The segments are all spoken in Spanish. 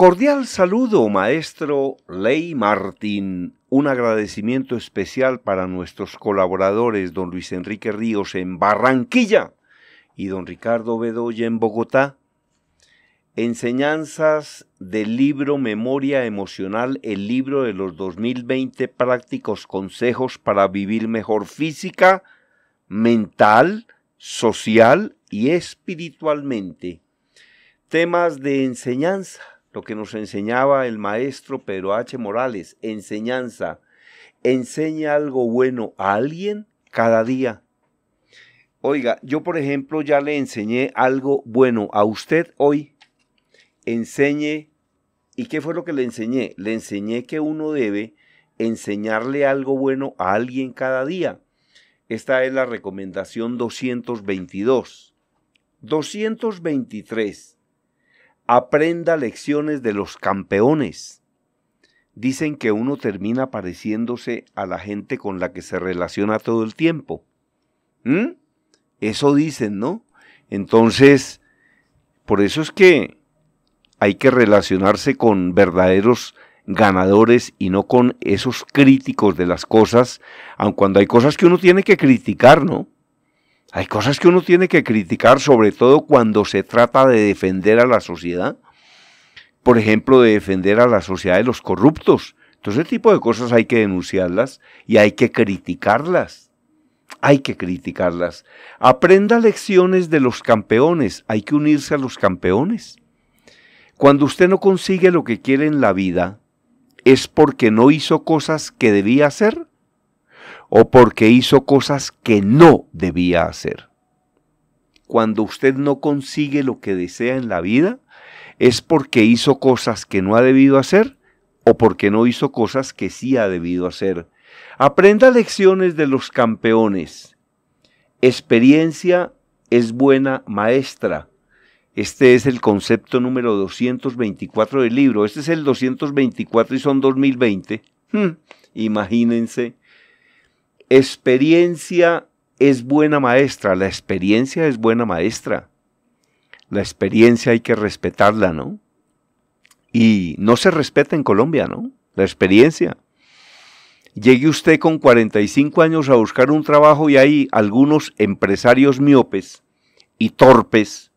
Cordial saludo, maestro Ley Martín. Un agradecimiento especial para nuestros colaboradores, don Luis Enrique Ríos en Barranquilla y don Ricardo Bedoya en Bogotá. Enseñanzas del libro Memoria Emocional, el libro de los 2020 prácticos consejos para vivir mejor física, mental, social y espiritualmente. Temas de enseñanza lo que nos enseñaba el maestro Pedro H. Morales, enseñanza. Enseña algo bueno a alguien cada día. Oiga, yo por ejemplo ya le enseñé algo bueno a usted hoy. Enseñe, ¿y qué fue lo que le enseñé? Le enseñé que uno debe enseñarle algo bueno a alguien cada día. Esta es la recomendación 222. 223 aprenda lecciones de los campeones. Dicen que uno termina pareciéndose a la gente con la que se relaciona todo el tiempo. ¿Mm? Eso dicen, ¿no? Entonces, por eso es que hay que relacionarse con verdaderos ganadores y no con esos críticos de las cosas, aun cuando hay cosas que uno tiene que criticar, ¿no? Hay cosas que uno tiene que criticar, sobre todo cuando se trata de defender a la sociedad. Por ejemplo, de defender a la sociedad de los corruptos. Entonces, ese tipo de cosas hay que denunciarlas y hay que criticarlas. Hay que criticarlas. Aprenda lecciones de los campeones. Hay que unirse a los campeones. Cuando usted no consigue lo que quiere en la vida, ¿es porque no hizo cosas que debía hacer? o porque hizo cosas que no debía hacer. Cuando usted no consigue lo que desea en la vida, es porque hizo cosas que no ha debido hacer o porque no hizo cosas que sí ha debido hacer. Aprenda lecciones de los campeones. Experiencia es buena maestra. Este es el concepto número 224 del libro. Este es el 224 y son 2020. Hmm, imagínense experiencia es buena maestra, la experiencia es buena maestra. La experiencia hay que respetarla, ¿no? Y no se respeta en Colombia, ¿no? La experiencia. Llegue usted con 45 años a buscar un trabajo y hay algunos empresarios miopes y torpes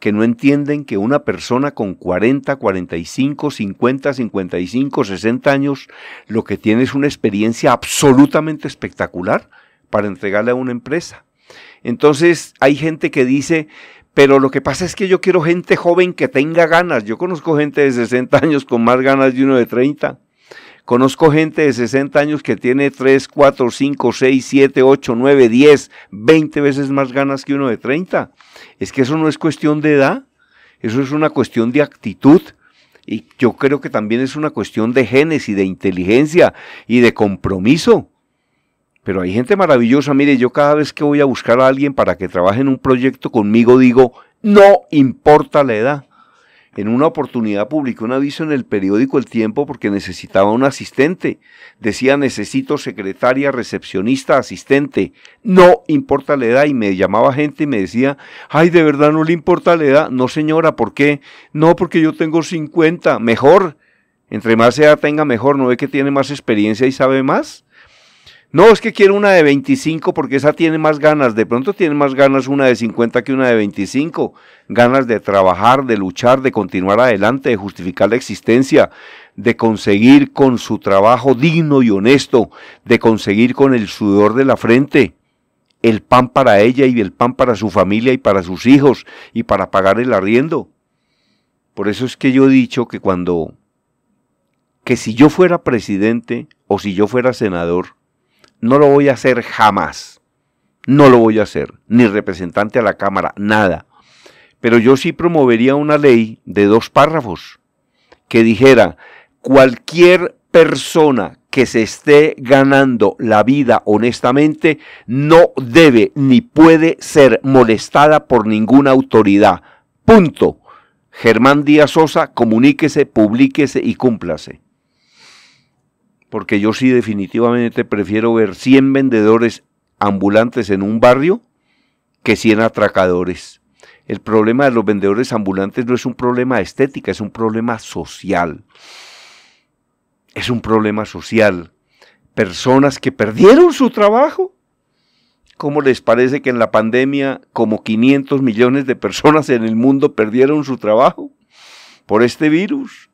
que no entienden que una persona con 40, 45, 50, 55, 60 años lo que tiene es una experiencia absolutamente espectacular para entregarle a una empresa. Entonces hay gente que dice, pero lo que pasa es que yo quiero gente joven que tenga ganas. Yo conozco gente de 60 años con más ganas de uno de 30. Conozco gente de 60 años que tiene 3, 4, 5, 6, 7, 8, 9, 10, 20 veces más ganas que uno de 30. Es que eso no es cuestión de edad, eso es una cuestión de actitud. Y yo creo que también es una cuestión de genes y de inteligencia y de compromiso. Pero hay gente maravillosa. Mire, yo cada vez que voy a buscar a alguien para que trabaje en un proyecto conmigo digo, no importa la edad en una oportunidad publiqué un aviso en el periódico El Tiempo porque necesitaba un asistente. Decía, necesito secretaria, recepcionista, asistente. No importa la edad. Y me llamaba gente y me decía, ay, de verdad no le importa la edad. No, señora, ¿por qué? No, porque yo tengo 50. Mejor. Entre más edad tenga, mejor. ¿No ve que tiene más experiencia y sabe más? No, es que quiero una de 25 porque esa tiene más ganas. De pronto tiene más ganas una de 50 que una de 25. Ganas de trabajar, de luchar, de continuar adelante, de justificar la existencia, de conseguir con su trabajo digno y honesto, de conseguir con el sudor de la frente el pan para ella y el pan para su familia y para sus hijos y para pagar el arriendo. Por eso es que yo he dicho que cuando, que si yo fuera presidente o si yo fuera senador, no lo voy a hacer jamás. No lo voy a hacer. Ni representante a la Cámara, nada. Pero yo sí promovería una ley de dos párrafos que dijera, cualquier persona que se esté ganando la vida honestamente no debe ni puede ser molestada por ninguna autoridad. Punto. Germán Díaz Sosa, comuníquese, publíquese y cúmplase porque yo sí definitivamente prefiero ver 100 vendedores ambulantes en un barrio que 100 atracadores. El problema de los vendedores ambulantes no es un problema estético, es un problema social. Es un problema social. Personas que perdieron su trabajo. ¿Cómo les parece que en la pandemia como 500 millones de personas en el mundo perdieron su trabajo por este virus?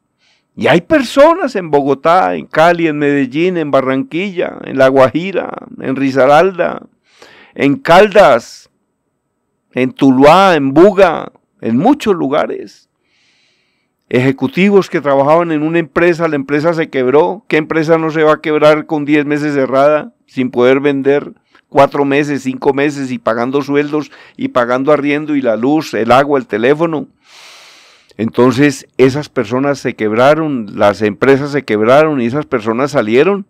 Y hay personas en Bogotá, en Cali, en Medellín, en Barranquilla, en La Guajira, en Risaralda, en Caldas, en Tuluá, en Buga, en muchos lugares. Ejecutivos que trabajaban en una empresa, la empresa se quebró. ¿Qué empresa no se va a quebrar con 10 meses cerrada, sin poder vender, cuatro meses, cinco meses y pagando sueldos y pagando arriendo y la luz, el agua, el teléfono? Entonces esas personas se quebraron, las empresas se quebraron y esas personas salieron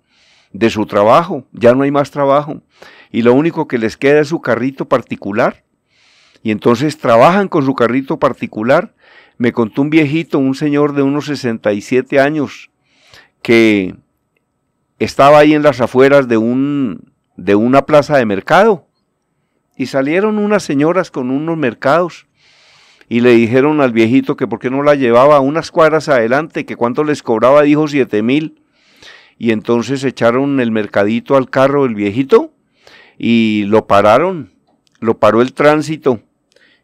de su trabajo, ya no hay más trabajo. Y lo único que les queda es su carrito particular. Y entonces trabajan con su carrito particular. Me contó un viejito, un señor de unos 67 años, que estaba ahí en las afueras de, de una plaza de mercado. Y salieron unas señoras con unos mercados y le dijeron al viejito que por qué no la llevaba unas cuadras adelante, que cuánto les cobraba, dijo siete mil. Y entonces echaron el mercadito al carro del viejito y lo pararon, lo paró el tránsito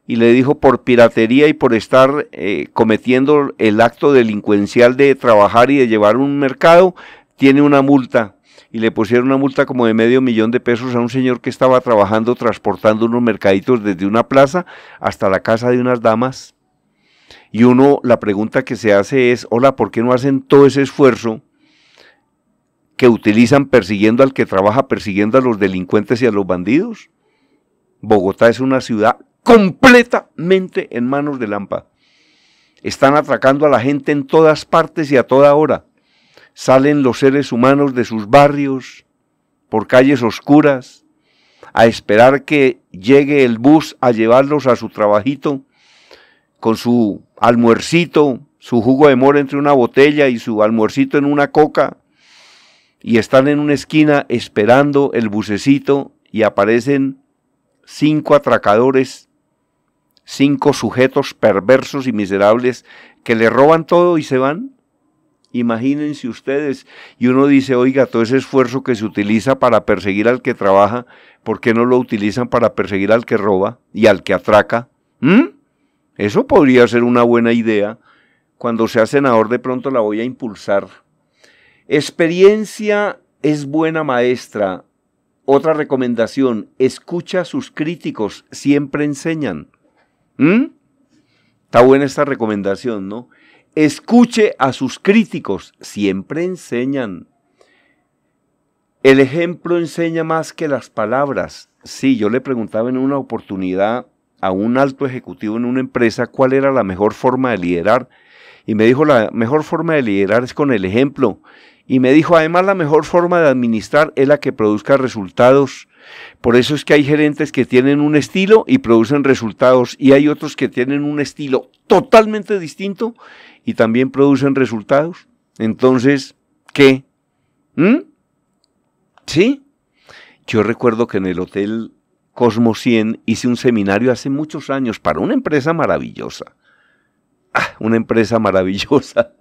y le dijo por piratería y por estar eh, cometiendo el acto delincuencial de trabajar y de llevar un mercado, tiene una multa y le pusieron una multa como de medio millón de pesos a un señor que estaba trabajando transportando unos mercaditos desde una plaza hasta la casa de unas damas. Y uno, la pregunta que se hace es, hola, ¿por qué no hacen todo ese esfuerzo que utilizan persiguiendo al que trabaja, persiguiendo a los delincuentes y a los bandidos? Bogotá es una ciudad completamente en manos de Lampa. Están atracando a la gente en todas partes y a toda hora salen los seres humanos de sus barrios, por calles oscuras, a esperar que llegue el bus a llevarlos a su trabajito, con su almuercito, su jugo de mora entre una botella y su almuercito en una coca, y están en una esquina esperando el bucecito y aparecen cinco atracadores, cinco sujetos perversos y miserables que le roban todo y se van. Imagínense ustedes, y uno dice, oiga, todo ese esfuerzo que se utiliza para perseguir al que trabaja, ¿por qué no lo utilizan para perseguir al que roba y al que atraca? ¿Mm? Eso podría ser una buena idea. Cuando sea senador de pronto la voy a impulsar. Experiencia es buena maestra. Otra recomendación, escucha a sus críticos, siempre enseñan. ¿Mm? Está buena esta recomendación, ¿no? Escuche a sus críticos, siempre enseñan. El ejemplo enseña más que las palabras. Sí, yo le preguntaba en una oportunidad a un alto ejecutivo en una empresa cuál era la mejor forma de liderar. Y me dijo, la mejor forma de liderar es con el ejemplo. Y me dijo, además, la mejor forma de administrar es la que produzca resultados. Por eso es que hay gerentes que tienen un estilo y producen resultados. Y hay otros que tienen un estilo totalmente distinto y también producen resultados. Entonces, ¿qué? ¿Mm? ¿Sí? Yo recuerdo que en el Hotel Cosmo 100 hice un seminario hace muchos años para una empresa maravillosa. Ah, una empresa maravillosa.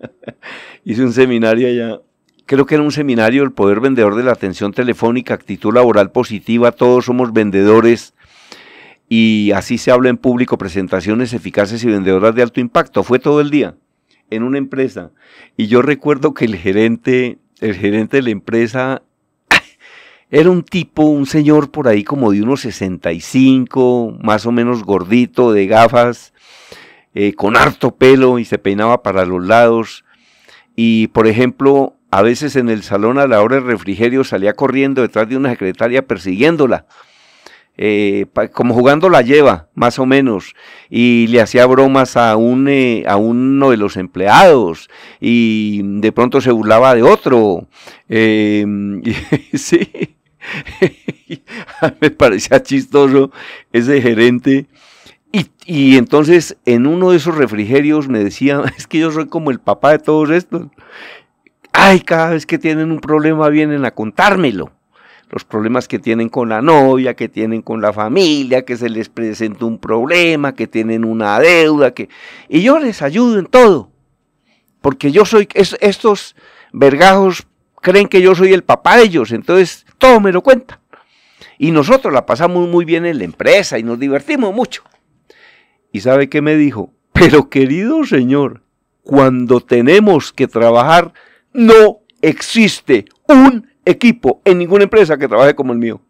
hice un seminario allá creo que era un seminario El Poder Vendedor de la Atención Telefónica, actitud laboral positiva, todos somos vendedores y así se habla en público, presentaciones eficaces y vendedoras de alto impacto. Fue todo el día en una empresa. Y yo recuerdo que el gerente, el gerente de la empresa era un tipo, un señor por ahí como de unos 65, más o menos gordito, de gafas, eh, con harto pelo y se peinaba para los lados. Y por ejemplo, a veces en el salón a la hora del refrigerio salía corriendo detrás de una secretaria persiguiéndola eh, como jugando la lleva, más o menos, y le hacía bromas a, un, eh, a uno de los empleados, y de pronto se burlaba de otro. Em, sí, me parecía chistoso ese gerente. Y, y, entonces en uno de esos refrigerios me decía, es que yo soy como el papá de todos estos. Ay, cada vez que tienen un problema vienen a contármelo los problemas que tienen con la novia, que tienen con la familia, que se les presenta un problema, que tienen una deuda, que... Y yo les ayudo en todo, porque yo soy, estos vergajos creen que yo soy el papá de ellos, entonces todo me lo cuenta. Y nosotros la pasamos muy bien en la empresa y nos divertimos mucho. ¿Y sabe qué me dijo? Pero querido señor, cuando tenemos que trabajar, no existe un equipo en ninguna empresa que trabaje como el mío.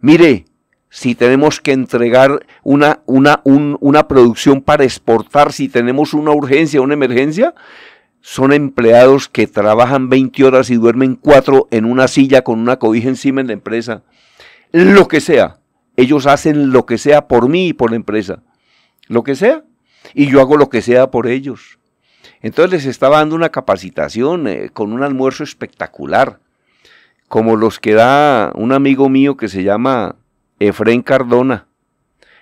Mire, si tenemos que entregar una, una, producción para exportar, si tenemos una urgencia, una emergencia, son empleados que trabajan 20 horas y duermen 4 en una silla con una cobija encima en la empresa. Lo que sea. Ellos hacen lo que sea por mí y por la empresa. Lo que sea. Y yo hago lo que sea por ellos. Entonces les estaba dando una capacitación eh, con un almuerzo espectacular como los que da un amigo mío que se llama Efrén Cardona,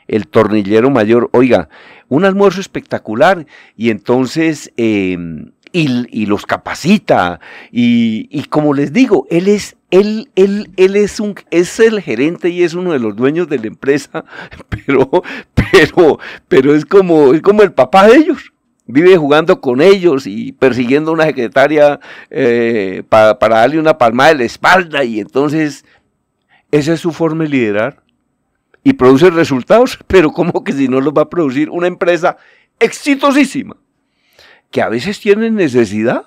el tornillero mayor. Oiga, un almuerzo espectacular y entonces... Em, y, y, los capacita. Y, y, como les digo, él es, él, él, él es un, es el gerente y es uno de los dueños de la empresa, pero, pero, pero es como, es como el papá de ellos vive jugando con ellos y persiguiendo a una secretaria eh, para, darle una palmada en la espalda y entonces esa es su forma de liderar y produce resultados, pero como que si no los va a producir una empresa exitosísima que a veces tienen necesidad.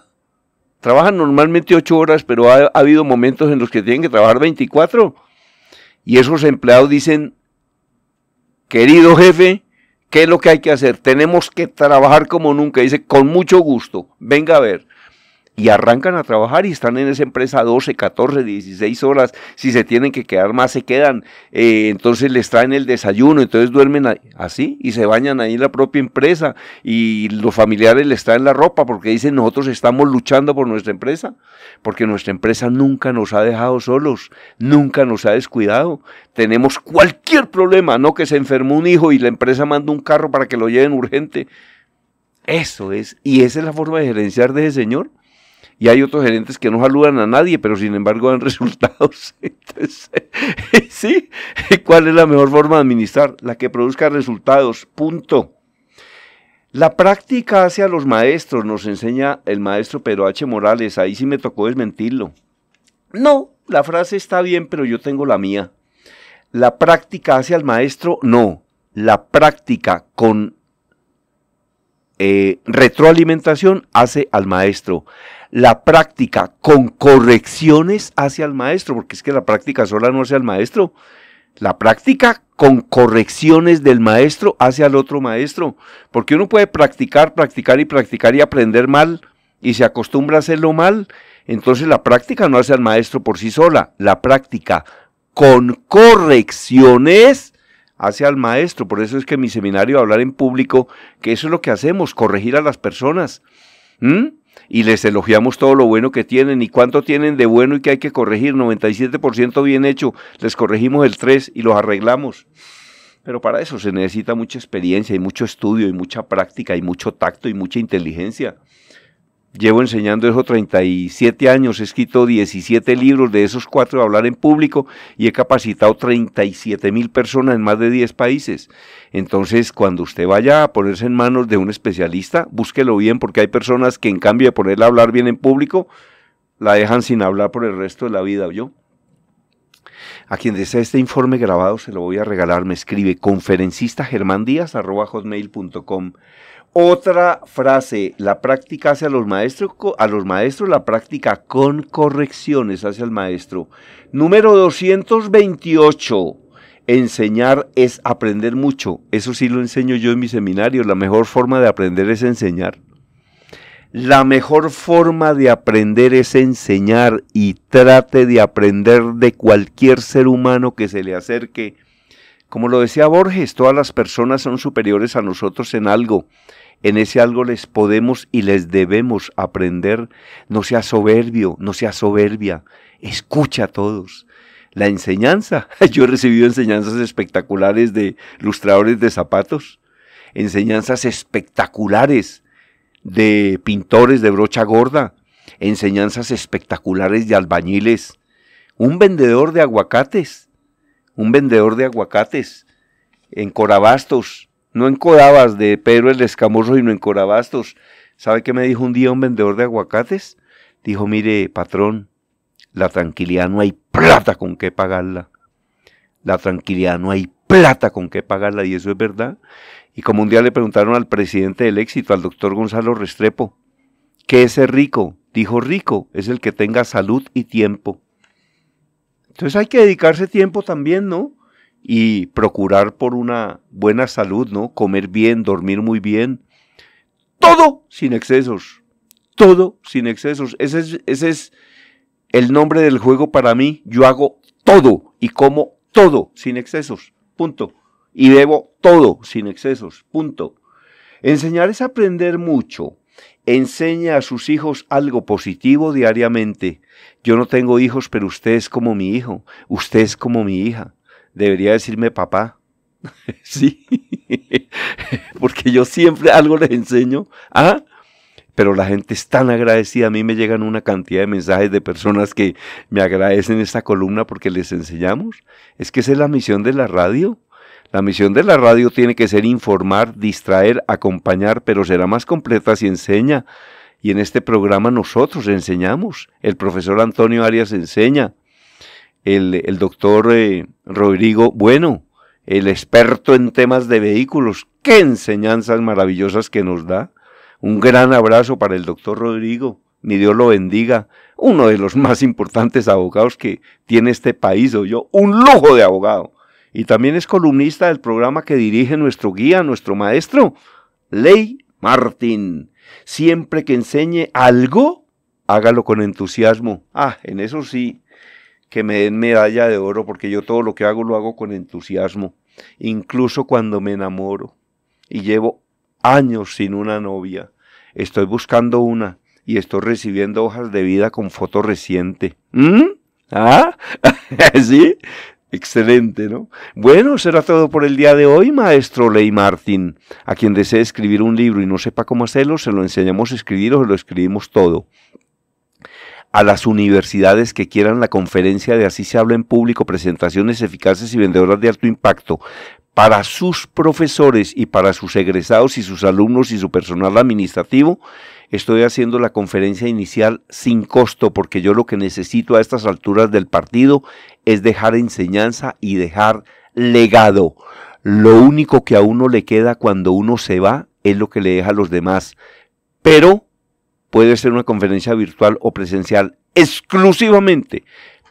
Trabajan normalmente ocho horas, pero ha, ha habido momentos en los que tienen que trabajar 24. Y esos empleados dicen, querido jefe, ¿Qué es lo que hay que hacer? Tenemos que trabajar como nunca. Dice, con mucho gusto, venga a ver y arrancan a trabajar y están en esa empresa 12, 14, 16 horas. Si se tienen que quedar más, se quedan. Eh, entonces les traen el desayuno, entonces duermen así y se bañan ahí en la propia empresa y los familiares les traen la ropa porque dicen nosotros estamos luchando por nuestra empresa, porque nuestra empresa nunca nos ha dejado solos, nunca nos ha descuidado. Tenemos cualquier problema, no que se enfermó un hijo y la empresa manda un carro para que lo lleven urgente. Eso es, y esa es la forma de gerenciar de ese señor y hay otros gerentes que no saludan a nadie, pero sin embargo dan resultados. ¿sí? ¿Cuál es la mejor forma de administrar? La que produzca resultados, punto. La práctica hacia los maestros, nos enseña el maestro Pedro H. Morales, ahí sí me tocó desmentirlo. No, la frase está bien, pero yo tengo la mía. La práctica hacia el maestro, no. La práctica con eh, retroalimentación hace al maestro. La práctica con correcciones hace al maestro, porque es que la práctica sola no hace al maestro. La práctica con correcciones del maestro hace al otro maestro, porque uno puede practicar, practicar y practicar y aprender mal y se acostumbra a hacerlo mal. Entonces la práctica no hace al maestro por sí sola, la práctica con correcciones hace al maestro. Por eso es que en mi seminario hablar en público, que eso es lo que hacemos, corregir a las personas. Y les elogiamos todo lo bueno que tienen y cuánto tienen de bueno y que hay que corregir. 97% bien hecho. Les corregimos el 3 y los arreglamos. Pero para eso se necesita mucha experiencia y mucho estudio y mucha práctica y mucho tacto y mucha inteligencia llevo enseñando eso 37 años, he escrito 17 libros, de esos cuatro de hablar en público y he capacitado 37 mil personas en más de 10 países. Entonces, cuando usted vaya a ponerse en manos de un especialista, búsquelo bien porque hay personas que en cambio de ponerle a hablar bien en público, la dejan sin hablar por el resto de la vida, ¿yo? A quien desea este informe grabado se lo voy a regalar, me escribe conferencista germán otra frase, la práctica hacia los maestros, a los maestros la práctica con correcciones hacia el maestro. Número 228. Enseñar es aprender mucho. Eso sí lo enseño yo en mi seminario. La mejor forma de aprender es enseñar. La mejor forma de aprender es enseñar y trate de aprender de cualquier ser humano que se le acerque. Como lo decía Borges, todas las personas son superiores a nosotros en algo. En ese algo les podemos y les debemos aprender. No sea soberbio, no sea soberbia. Escucha a todos. La enseñanza. Yo he recibido enseñanzas espectaculares de lustradores de zapatos. Enseñanzas espectaculares de pintores de brocha gorda. Enseñanzas espectaculares de albañiles. Un vendedor de aguacates. Un vendedor de aguacates en Corabastos, no corabas de Pedro el no en corabastos. ¿Sabe qué me dijo un día un vendedor de aguacates? Dijo, mire, patrón, la tranquilidad no hay plata con qué pagarla. La tranquilidad no hay plata con qué pagarla, y eso es verdad. Y como un día le preguntaron al presidente del éxito, al doctor Gonzalo Restrepo, ¿qué es ser rico? Dijo, rico es el que tenga salud y tiempo. Entonces hay que dedicarse tiempo también, ¿no? y procurar por una buena salud, ¿no? Comer bien, dormir muy bien. Todo sin excesos. Todo sin excesos. Ese es, el nombre del juego para mí. Yo hago todo y como todo sin excesos. Punto. Y debo todo sin excesos. Punto. Enseñar es aprender mucho. Enseña a sus hijos algo positivo diariamente. Yo no tengo hijos, pero usted es como mi hijo, usted es como mi hija debería decirme papá. sí, porque yo siempre algo les enseño. ¿Ah? Pero la gente es tan agradecida. A mí me llegan una cantidad de mensajes de personas que me agradecen esta columna porque les enseñamos. Es que esa es la misión de la radio. La misión de la radio tiene que ser informar, distraer, acompañar, pero será más completa si enseña. Y en este programa nosotros enseñamos. El profesor Antonio Arias enseña el, doctor eh, Rodrigo Bueno, el experto en temas de vehículos. Qué enseñanzas maravillosas que nos da. Un gran abrazo para el doctor Rodrigo. Mi Dios lo bendiga. Uno de los más importantes abogados que tiene este país, o yo, un lujo de abogado. Y también es columnista del programa que dirige nuestro guía, nuestro maestro, Ley Martín. Siempre que enseñe algo, hágalo con entusiasmo. Ah, en eso sí, que me den medalla de oro, porque yo todo lo que hago lo hago con entusiasmo, incluso cuando me enamoro y llevo años sin una novia. Estoy buscando una y estoy recibiendo hojas de vida con foto reciente. ¿Mm? ¿Ah? ¿Sí? Excelente, ¿no? Bueno, será todo por el día de hoy, maestro Ley martín A quien desee escribir un libro y no sepa cómo hacerlo, se lo enseñamos a escribir o se lo escribimos todo a las universidades que quieran la conferencia de Así se habla en público, presentaciones eficaces y vendedoras de alto impacto para sus profesores y para sus egresados y sus alumnos y su personal administrativo, estoy haciendo la conferencia inicial sin costo porque yo lo que necesito a estas alturas del partido es dejar enseñanza y dejar legado. Lo único que a uno le queda cuando uno se va es lo que le deja a los demás. Pero puede ser una conferencia virtual o presencial exclusivamente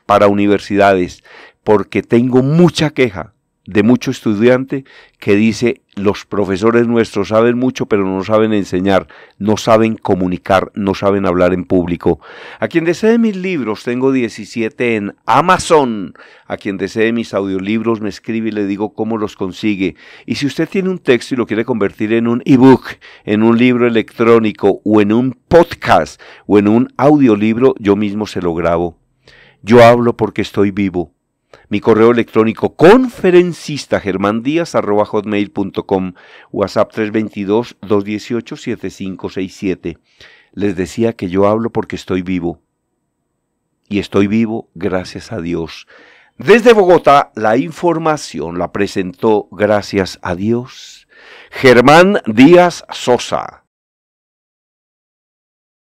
para universidades, porque tengo mucha queja de mucho estudiante que dice, los profesores nuestros saben mucho, pero no saben enseñar, no saben comunicar, no saben hablar en público. A quien desee mis libros, tengo 17 en Amazon. A quien desee mis audiolibros, me escribe y le digo cómo los consigue. Y si usted tiene un texto y lo quiere convertir en un ebook, en un libro electrónico o en un podcast o en un audiolibro, yo mismo se lo grabo. Yo hablo porque estoy vivo mi correo electrónico conferencista hotmail.com WhatsApp 322-218-7567. Les decía que yo hablo porque estoy vivo. Y estoy vivo gracias a Dios. Desde Bogotá, la información la presentó gracias a Dios. Germán Díaz Sosa.